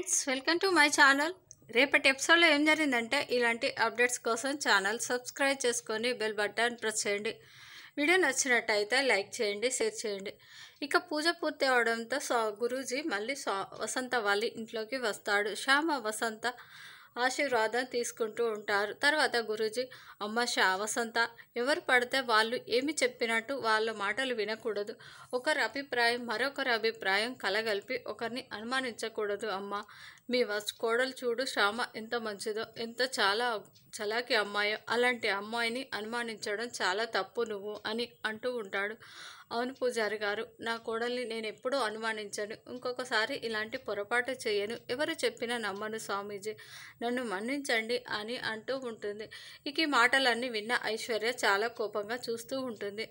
friends welcome to my channel రేపటి ఎపిసోడ్లో ఏం జరిగిందంటే ఇలాంటి అప్డేట్స్ కోసం ఛానల్ సబ్స్క్రైబ్ చేసుకొని బెల్ బటన్ ప్రెస్ చేయండి వీడియో నచ్చినట్టయితే లైక్ చేయండి షేర్ చేయండి ఇక పూజ పూర్తి అవడంతో సా గురూజీ మళ్ళీ సా వసంత వాళ్ళ ఇంట్లోకి వస్తాడు శ్యామ వసంత ఆశీర్వాదం తీసుకుంటూ ఉంటారు తర్వాత గురూజీ అమ్మ శావసంత ఎవరు పడితే వాళ్ళు ఏమి చెప్పినట్టు వాళ్ళ మాటలు వినకూడదు ఒకరి అభిప్రాయం మరొకరి అభిప్రాయం కలగలిపి ఒకరిని అనుమానించకూడదు అమ్మ మీ వస్ కోడలు చూడు శ్యామ ఎంత మంచిదో ఎంత చాలా చలాకి అమ్మాయో అలాంటి అమ్మాయిని అనుమానించడం చాలా తప్పు నువ్వు అని అంటూ ఉంటాడు అవును పూజారి గారు నా కోడల్ని నేను ఎప్పుడూ అనుమానించను ఇంకొకసారి ఇలాంటి పొరపాటు చేయను ఎవరు చెప్పినా నమ్మను స్వామీజీ నన్ను మన్నించండి అని అంటూ ఉంటుంది ఇక ఈ మాటలన్నీ విన్న ఐశ్వర్య చాలా కోపంగా చూస్తూ ఉంటుంది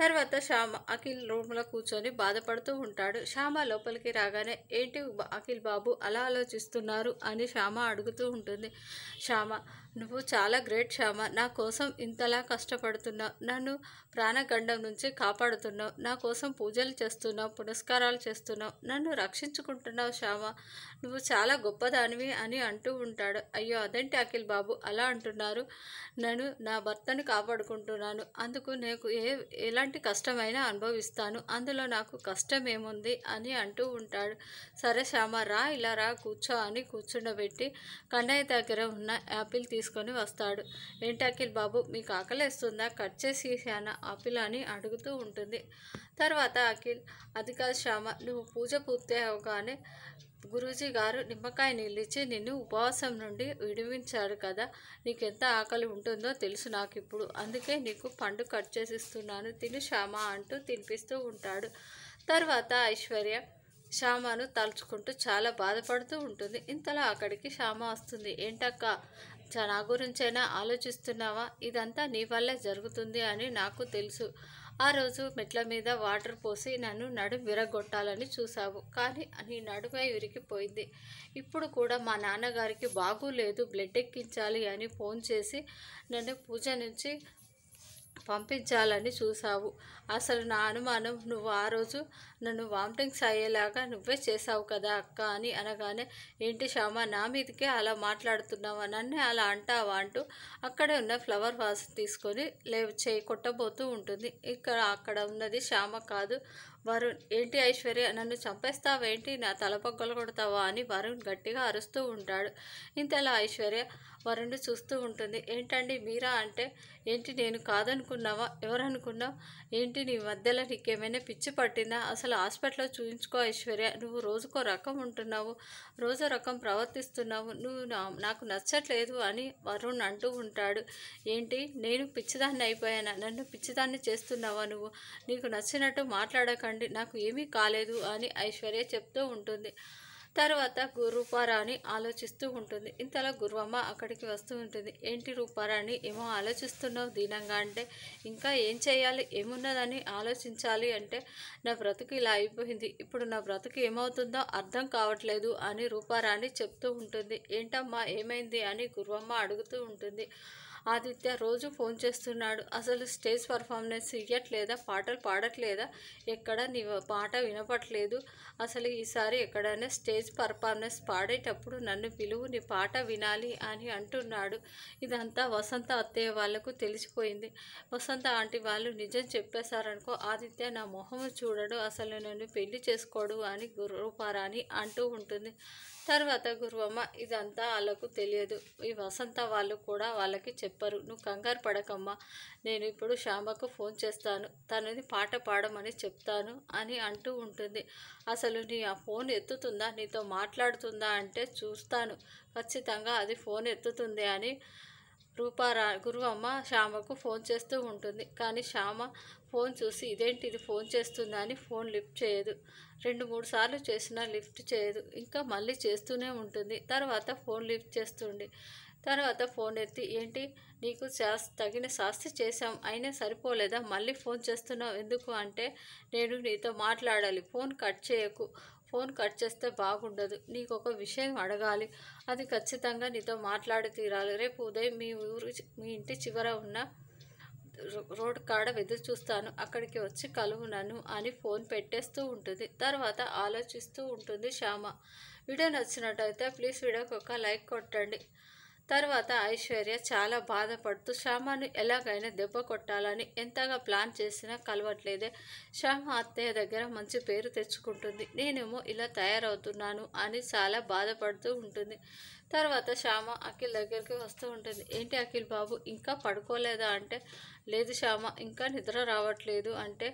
తర్వాత శ్యామ అఖిల్ రూమ్లో కూర్చొని బాధపడుతూ ఉంటాడు శ్యామ లోపలికి రాగానే ఏంటి అఖిల్ బాబు అలా ఆలోచిస్తూ ఇస్తున్నారు అని శ్యామ అడుగుతూ ఉంటుంది శ్యామ నువ్వు చాలా గ్రేట్ శ్యామ నా కోసం ఇంతలా కష్టపడుతున్నావు నన్ను ప్రాణగండం నుంచి కాపాడుతున్నావు నా కోసం పూజలు చేస్తున్నావు పురస్కారాలు చేస్తున్నావు నన్ను రక్షించుకుంటున్నావు శ్యామ నువ్వు చాలా గొప్పదానివి అని అంటూ ఉంటాడు అయ్యో అదేంటి అఖిల్ బాబు అలా అంటున్నారు నన్ను నా భర్తను కాపాడుకుంటున్నాను అందుకు నేను ఏ ఎలాంటి కష్టమైనా అనుభవిస్తాను అందులో నాకు కష్టం ఏముంది అని అంటూ ఉంటాడు సరే శ్యామ రా ఇలా రా కూర్చో అని కూర్చుండబెట్టి కన్నయ్య దగ్గర ఉన్న యాపిల్ తీసుకొని వస్తాడు ఏంటి అఖిల్ బాబు మీకు ఆకలిస్తుందా కట్ చేసి ఇసానా ఆపిల్ అని అడుగుతూ ఉంటుంది తర్వాత అఖిల్ అది కాదు శ్యామ నువ్వు పూజ పూర్తి అవగానే గురూజీ గారు నిమ్మకాయ నీళ్ళిచ్చి నిన్ను ఉపవాసం నుండి విడివించాడు కదా నీకెంత ఆకలి ఉంటుందో తెలుసు నాకు ఇప్పుడు అందుకే నీకు పండు కట్ చేసిస్తున్నాను తిను శ్యామ అంటూ తినిపిస్తూ ఉంటాడు తర్వాత ఐశ్వర్య శ్యామను తలుచుకుంటూ చాలా బాధపడుతూ ఉంటుంది ఇంతలో అక్కడికి శ్యామ వస్తుంది ఏంటక్క నా గురించైనా ఆలోచిస్తున్నావా ఇదంతా నీ వల్లే జరుగుతుంది అని నాకు తెలుసు ఆ రోజు మెట్ల మీద వాటర్ పోసి నన్ను నడు విరగొట్టాలని చూశావు కానీ నీ నడుమే విరిగిపోయింది ఇప్పుడు కూడా మా నాన్నగారికి బాగులేదు బ్లడ్ ఎక్కించాలి అని ఫోన్ చేసి నన్ను పూజ నుంచి పంపించాలని చూసావు అసలు నా అనుమానం నువ్వు ఆ రోజు నన్ను వామిటింగ్స్ అయ్యేలాగా నువ్వే చేసావు కదా అక్క అని అనగానే ఏంటి శ్యామ నా మీదకే అలా మాట్లాడుతున్నావా నన్నే అలా అంటావా అంటూ అక్కడే ఉన్న ఫ్లవర్ వాస్ తీసుకొని లేవు చేయి కొట్టబోతూ ఉంటుంది ఇక్కడ అక్కడ ఉన్నది శ్యామ కాదు వరుణ్ ఏంటి ఐశ్వర్య నన్ను చంపేస్తావేంటి నా తల కొడతావా అని వరుణ్ గట్టిగా అరుస్తూ ఉంటాడు ఇంతలా ఐశ్వర్య వరుణ్ని చూస్తూ ఉంటుంది ఏంటండి మీరా అంటే ఏంటి నేను కాదనుకున్నావా ఎవరనుకున్నావు ఏంటి నీ మధ్యలో నీకేమైనా పిచ్చి పట్టిందా అసలు హాస్పిటల్లో చూపించుకో ఐశ్వర్య నువ్వు రోజుకో రకం ఉంటున్నావు రోజు రకం ప్రవర్తిస్తున్నావు నువ్వు నాకు నచ్చట్లేదు అని వరుణ్ అంటూ ఉంటాడు ఏంటి నేను పిచ్చిదాన్ని అయిపోయానా నన్ను పిచ్చిదాన్ని చేస్తున్నావా నువ్వు నీకు నచ్చినట్టు మాట్లాడకండి చూడండి నాకు ఏమీ కాలేదు అని ఐశ్వర్య చెప్తూ ఉంటుంది తర్వాత గురూపారాణి ఆలోచిస్తూ ఉంటుంది ఇంతలో గురువమ్మ అక్కడికి వస్తూ ఉంటుంది ఏంటి రూపారాణి ఏమో ఆలోచిస్తున్నావు దీనంగా అంటే ఇంకా ఏం చేయాలి ఏమున్నదని ఆలోచించాలి అంటే నా బ్రతుకు ఇలా అయిపోయింది ఇప్పుడు నా బ్రతుకు ఏమవుతుందో అర్థం కావట్లేదు అని రూపారాణి చెప్తూ ఉంటుంది ఏంటమ్మా ఏమైంది అని గురువమ్మ అడుగుతూ ఉంటుంది ఆదిత్య రోజు ఫోన్ చేస్తున్నాడు అసలు స్టేజ్ పర్ఫార్మెన్స్ ఇవ్వట్లేదా పాటలు పాడట్లేదా ఎక్కడ నీ పాట వినపట్లేదు అసలు ఈసారి ఎక్కడైనా స్టేజ్ పర్ఫార్మెన్స్ పాడేటప్పుడు నన్ను పిలువు నీ పాట వినాలి అని అంటున్నాడు ఇదంతా వసంత అత్తయ్య వాళ్లకు తెలిసిపోయింది వసంత ఆంటీ వాళ్ళు నిజం చెప్పేశారనుకో ఆదిత్య నా మొహము చూడడు అసలు నన్ను పెళ్లి చేసుకోడు అని అని అంటూ ఉంటుంది తర్వాత గురువమ్మ ఇదంతా వాళ్ళకు తెలియదు ఈ వసంత వాళ్ళు కూడా వాళ్ళకి చెప్పరు నువ్వు కంగారు పడకమ్మా నేను ఇప్పుడు శ్యామకు ఫోన్ చేస్తాను తనని పాట పాడమని చెప్తాను అని అంటూ ఉంటుంది అసలు నీ ఆ ఫోన్ ఎత్తుతుందా నీతో మాట్లాడుతుందా అంటే చూస్తాను ఖచ్చితంగా అది ఫోన్ ఎత్తుతుంది అని రూపారా గురువమ్మ శ్యామకు ఫోన్ చేస్తూ ఉంటుంది కానీ శ్యామ ఫోన్ చూసి ఇదేంటి ఇది ఫోన్ చేస్తుందా అని ఫోన్ లిఫ్ట్ చేయదు రెండు మూడు సార్లు చేసినా లిఫ్ట్ చేయదు ఇంకా మళ్ళీ చేస్తూనే ఉంటుంది తర్వాత ఫోన్ లిఫ్ట్ చేస్తుంది తర్వాత ఫోన్ ఎత్తి ఏంటి నీకు శాస్ తగిన శాస్తి చేశాం అయినా సరిపోలేదా మళ్ళీ ఫోన్ చేస్తున్నావు ఎందుకు అంటే నేను నీతో మాట్లాడాలి ఫోన్ కట్ చేయకు ఫోన్ కట్ చేస్తే బాగుండదు నీకు ఒక విషయం అడగాలి అది ఖచ్చితంగా నీతో మాట్లాడి తీరాలి రేపు ఉదయం మీ ఊరు మీ ఇంటి చివర ఉన్న రోడ్ కాడ వెదురు చూస్తాను అక్కడికి వచ్చి కలువు నన్ను అని ఫోన్ పెట్టేస్తూ ఉంటుంది తర్వాత ఆలోచిస్తూ ఉంటుంది శ్యామ వీడియో నచ్చినట్టయితే ప్లీజ్ వీడియోకి ఒక లైక్ కొట్టండి తర్వాత ఐశ్వర్య చాలా బాధపడుతూ శ్యామాను ఎలాగైనా దెబ్బ కొట్టాలని ఎంతగా ప్లాన్ చేసినా కలవట్లేదే శ్యామ అత్తయ్య దగ్గర మంచి పేరు తెచ్చుకుంటుంది నేనేమో ఇలా తయారవుతున్నాను అని చాలా బాధపడుతూ ఉంటుంది తర్వాత శ్యామ అఖిల్ దగ్గరికి వస్తూ ఉంటుంది ఏంటి అఖిల్ బాబు ఇంకా పడుకోలేదా అంటే లేదు శ్యామ ఇంకా నిద్ర రావట్లేదు అంటే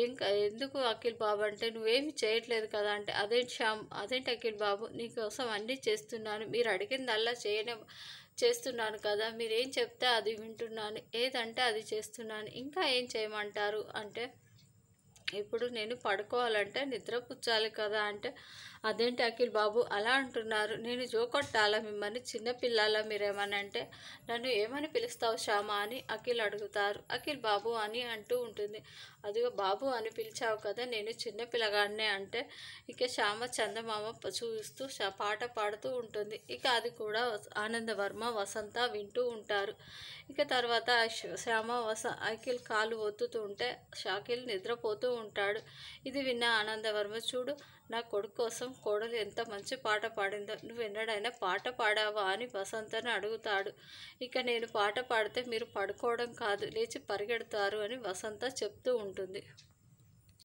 ఏం ఎందుకు అఖిల్ బాబు అంటే నువ్వేమి చేయట్లేదు కదా అంటే అదేంటి శ్యామ్ అదేంటి అఖిల్ బాబు నీకోసం అన్నీ చేస్తున్నాను మీరు అడిగిందల్లా చేయనే చేస్తున్నాను కదా మీరేం చెప్తే అది వింటున్నాను ఏదంటే అది చేస్తున్నాను ఇంకా ఏం చేయమంటారు అంటే ఇప్పుడు నేను పడుకోవాలంటే నిద్ర పుచ్చాలి కదా అంటే అదేంటి అఖిల్ బాబు అలా అంటున్నారు నేను జోకొట్టాలా మిమ్మల్ని చిన్నపిల్లాలా అంటే నన్ను ఏమని పిలుస్తావు శ్యామ అని అఖిల్ అడుగుతారు అఖిల్ బాబు అని అంటూ ఉంటుంది అదిగో బాబు అని పిలిచావు కదా నేను చిన్నపిల్లగానే అంటే ఇక శ్యామ చందమామ చూస్తూ పాట పాడుతూ ఉంటుంది ఇక అది కూడా ఆనందవర్మ వసంత వింటూ ఉంటారు ఇక తర్వాత శ్యామ వస అఖిల్ కాలు ఉంటే షాకిల్ నిద్రపోతూ ఉంటాడు ఇది విన్న ఆనందవర్మ చూడు నా కొడుకు కోసం కోడలు ఎంత మంచి పాట పాడిందో నువ్వు ఎన్నడైనా పాట పాడావా అని వసంతను అడుగుతాడు ఇక నేను పాట పాడితే మీరు పడుకోవడం కాదు లేచి పరిగెడతారు అని వసంత చెప్తూ ఉంటుంది